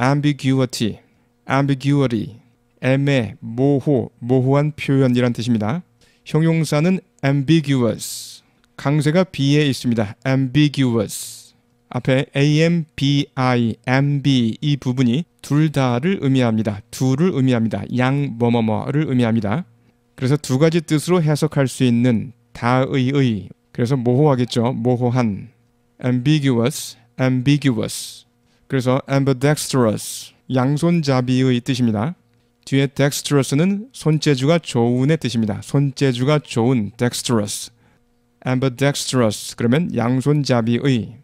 ambiguity, ambiguity, 애매, 모호, 모호한 표현이란 뜻입니다. 형용사는 ambiguous, 강세가 b에 있습니다. ambiguous. 앞에 ambi, mb 이 부분이 둘 다를 의미합니다. 둘을 의미합니다. 양 뭐뭐뭐를 의미합니다. 그래서 두 가지 뜻으로 해석할 수 있는 다의의 그래서 모호하겠죠. 모호한 ambiguous, ambiguous 그래서 ambidextrous 양손잡이의 뜻입니다. 뒤에 dexterous는 손재주가 좋은의 뜻입니다. 손재주가 좋은 dexterous ambidextrous 그러면 양손잡이의